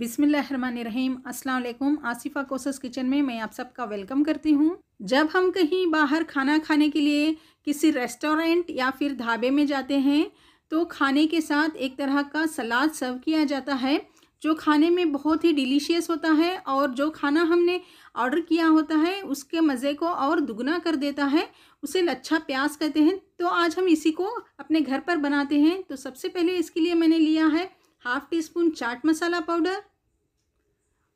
बिसमीम अस्सलाम आसिफा कोसस किचन में मैं आप सबका वेलकम करती हूँ जब हम कहीं बाहर खाना खाने के लिए किसी रेस्टोरेंट या फिर ढाबे में जाते हैं तो खाने के साथ एक तरह का सलाद सर्व किया जाता है जो खाने में बहुत ही डिलीशियस होता है और जो खाना हमने ऑर्डर किया होता है उसके मज़े को और दुगना कर देता है उसे लच्छा प्याज कहते हैं तो आज हम इसी को अपने घर पर बनाते हैं तो सबसे पहले इसके लिए मैंने लिया है half teaspoon chaat masala powder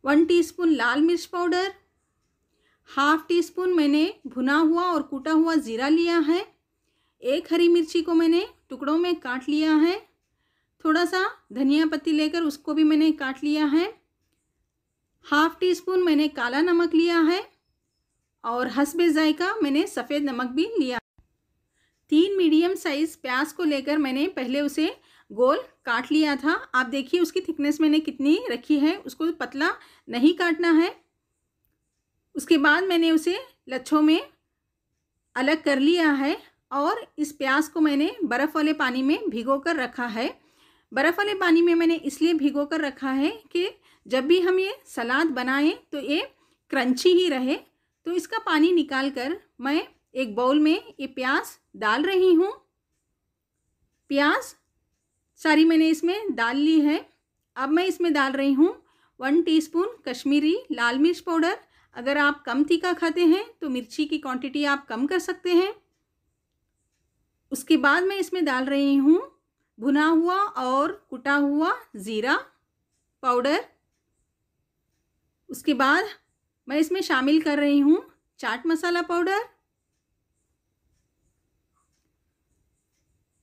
one teaspoon लाल मिर्च पाउडर हाफ टी स्पून मैंने भुना हुआ और कूटा हुआ ज़ीरा लिया है एक हरी मिर्ची को मैंने टुकड़ों में काट लिया है थोड़ा सा धनिया पत्ती लेकर उसको भी मैंने काट लिया है हाफ टी स्पून मैंने काला नमक लिया है और हसबे जायका मैंने सफ़ेद नमक भी लिया तीन मीडियम साइज़ प्याज को लेकर मैंने पहले उसे गोल काट लिया था आप देखिए उसकी थिकनेस मैंने कितनी रखी है उसको पतला नहीं काटना है उसके बाद मैंने उसे लच्छों में अलग कर लिया है और इस प्याज को मैंने बर्फ़ वाले पानी में भिगो कर रखा है बर्फ़ वाले पानी में मैंने इसलिए भिगो कर रखा है कि जब भी हम ये सलाद बनाएं तो ये क्रंची ही रहे तो इसका पानी निकाल कर मैं एक बाउल में ये प्याज डाल रही हूँ प्याज सारी मैंने इसमें डाल ली है अब मैं इसमें डाल रही हूँ वन टीस्पून कश्मीरी लाल मिर्च पाउडर अगर आप कम तीखा खाते हैं तो मिर्ची की क्वांटिटी आप कम कर सकते हैं उसके बाद मैं इसमें डाल रही हूँ भुना हुआ और कुटा हुआ ज़ीरा पाउडर उसके बाद मैं इसमें शामिल कर रही हूँ चाट मसाला पाउडर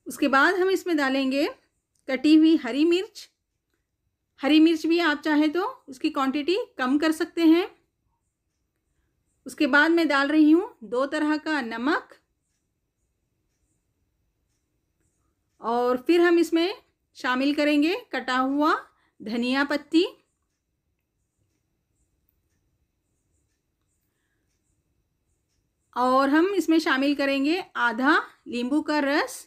उसके बाद हम इसमें डालेंगे कटी हुई हरी मिर्च हरी मिर्च भी आप चाहे तो उसकी क्वांटिटी कम कर सकते हैं उसके बाद मैं डाल रही हूँ दो तरह का नमक और फिर हम इसमें शामिल करेंगे कटा हुआ धनिया पत्ती और हम इसमें शामिल करेंगे आधा नींबू का रस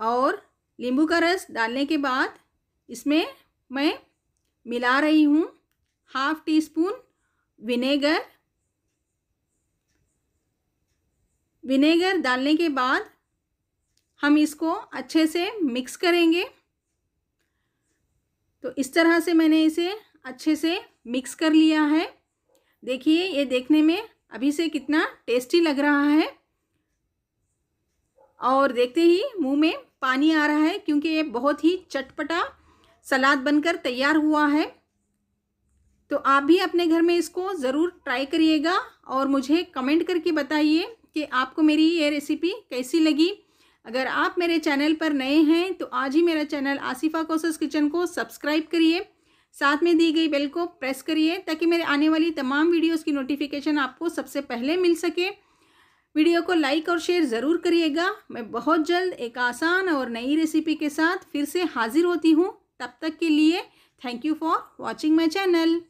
और नींबू का रस डालने के बाद इसमें मैं मिला रही हूँ half teaspoon vinegar vinegar डालने के बाद हम इसको अच्छे से मिक्स करेंगे तो इस तरह से मैंने इसे अच्छे से मिक्स कर लिया है देखिए ये देखने में अभी से कितना टेस्टी लग रहा है और देखते ही मुंह में पानी आ रहा है क्योंकि ये बहुत ही चटपटा सलाद बनकर तैयार हुआ है तो आप भी अपने घर में इसको ज़रूर ट्राई करिएगा और मुझे कमेंट करके बताइए कि आपको मेरी ये रेसिपी कैसी लगी अगर आप मेरे चैनल पर नए हैं तो आज ही मेरा चैनल आसिफा कोसस किचन को सब्सक्राइब करिए साथ में दी गई बेल को प्रेस करिए ताकि मेरे आने वाली तमाम वीडियोस की नोटिफिकेशन आपको सबसे पहले मिल सके वीडियो को लाइक और शेयर ज़रूर करिएगा मैं बहुत जल्द एक आसान और नई रेसिपी के साथ फिर से हाजिर होती हूँ तब तक के लिए thank you for watching my channel